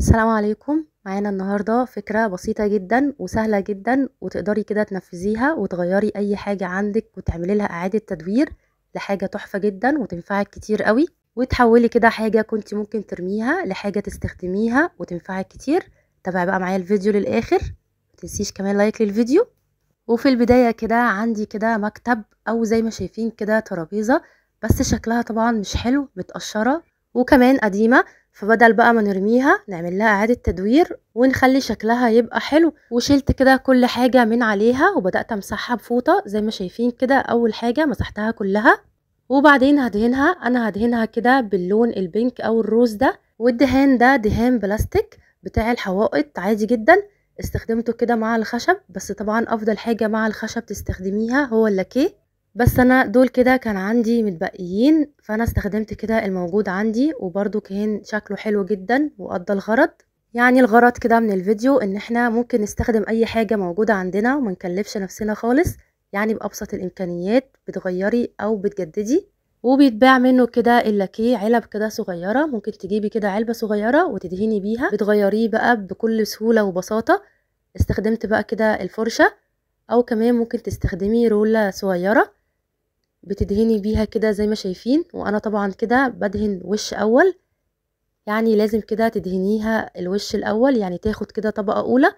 السلام عليكم معانا النهاردة فكرة بسيطة جدا وسهلة جدا وتقدري كده تنفذيها وتغيري اي حاجة عندك وتعملي لها اعادة تدوير لحاجة تحفة جدا وتنفعك كتير قوي وتحولي كده حاجة كنت ممكن ترميها لحاجة تستخدميها وتنفعك كتير تابعي بقى معايا الفيديو للاخر متنسيش كمان لايك للفيديو وفي البداية كده عندي كده مكتب او زي ما شايفين كده ترابيزة بس شكلها طبعا مش حلو متقشرة وكمان قديمة فبدل بقى ما نرميها نعمل لها اعاده تدوير ونخلي شكلها يبقى حلو وشلت كده كل حاجه من عليها وبدات امسحها بفوطه زي ما شايفين كده اول حاجه مسحتها كلها وبعدين هدهنها انا هدهنها كده باللون البينك او الروز ده والدهان ده دهان بلاستيك بتاع الحوائط عادي جدا استخدمته كده مع الخشب بس طبعا افضل حاجه مع الخشب تستخدميها هو اللاكيه بس انا دول كده كان عندي متبقيين فانا استخدمت كده الموجود عندي وبرده كان شكله حلو جدا وقضى الغرض يعني الغرض كده من الفيديو ان احنا ممكن نستخدم اي حاجة موجودة عندنا وما نكلفش نفسنا خالص يعني بأبسط الامكانيات بتغيري او بتجددي وبيتباع منه كده اللاكيه علب كده صغيرة ممكن تجيبي كده علبة صغيرة وتدهني بيها بتغيريه بقى بكل سهولة وبساطة استخدمت بقى كده الفرشة او كمان ممكن تستخدمي رولة صغيرة بتدهني بيها كده زي ما شايفين وانا طبعا كده بدهن وش اول يعني لازم كده تدهنيها الوش الاول يعني تاخد كده طبقة اولى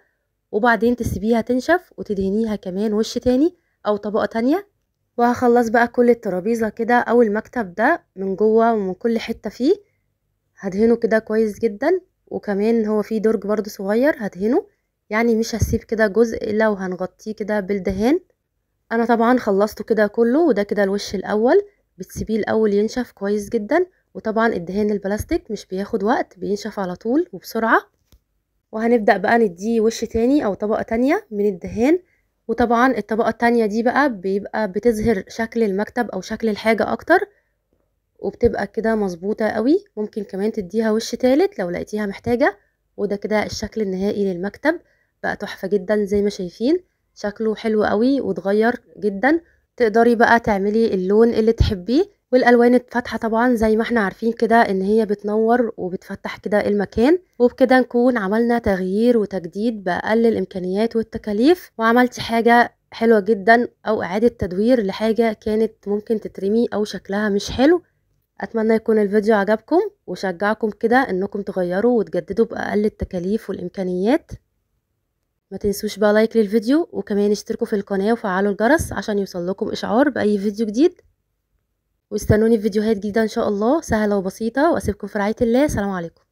وبعدين تسيبيها تنشف وتدهنيها كمان وش تاني او طبقة تانية وهخلص بقى كل الترابيزة كده او المكتب ده من جوه ومن كل حتة فيه هدهنه كده كويس جدا وكمان هو فيه درج برضو صغير هدهنه يعني مش هسيب كده جزء الا وهنغطيه كده بالدهان انا طبعا خلصته كده كله وده كده الوش الاول بتسيبيه الاول ينشف كويس جدا وطبعا الدهان البلاستيك مش بياخد وقت بينشف على طول وبسرعة وهنبدأ بقى نديه وش تاني او طبقة تانية من الدهان وطبعا الطبقة التانية دي بقى بيبقى بتظهر شكل المكتب او شكل الحاجة اكتر وبتبقى كده مظبوطة قوي ممكن كمان تديها وش تالت لو لقيتيها محتاجة وده كده الشكل النهائي للمكتب بقى تحفة جدا زي ما شايفين شكله حلو قوي وتغير جدا تقدري بقى تعملي اللون اللي تحبيه والالوان الفاتحه طبعا زي ما احنا عارفين كده ان هي بتنور وبتفتح كده المكان وبكده نكون عملنا تغيير وتجديد باقل الامكانيات والتكاليف وعملتي حاجه حلوه جدا او اعاده تدوير لحاجه كانت ممكن تترمي او شكلها مش حلو اتمنى يكون الفيديو عجبكم وشجعكم كده انكم تغيروا وتجددوا باقل التكاليف والامكانيات ما تنسوش بقى لايك للفيديو وكمان اشتركوا في القناة وفعلوا الجرس عشان يوصل لكم اشعار باي فيديو جديد واستنوني في فيديوهات جديدة ان شاء الله سهلة وبسيطة واسيبكم في رعاية الله سلام عليكم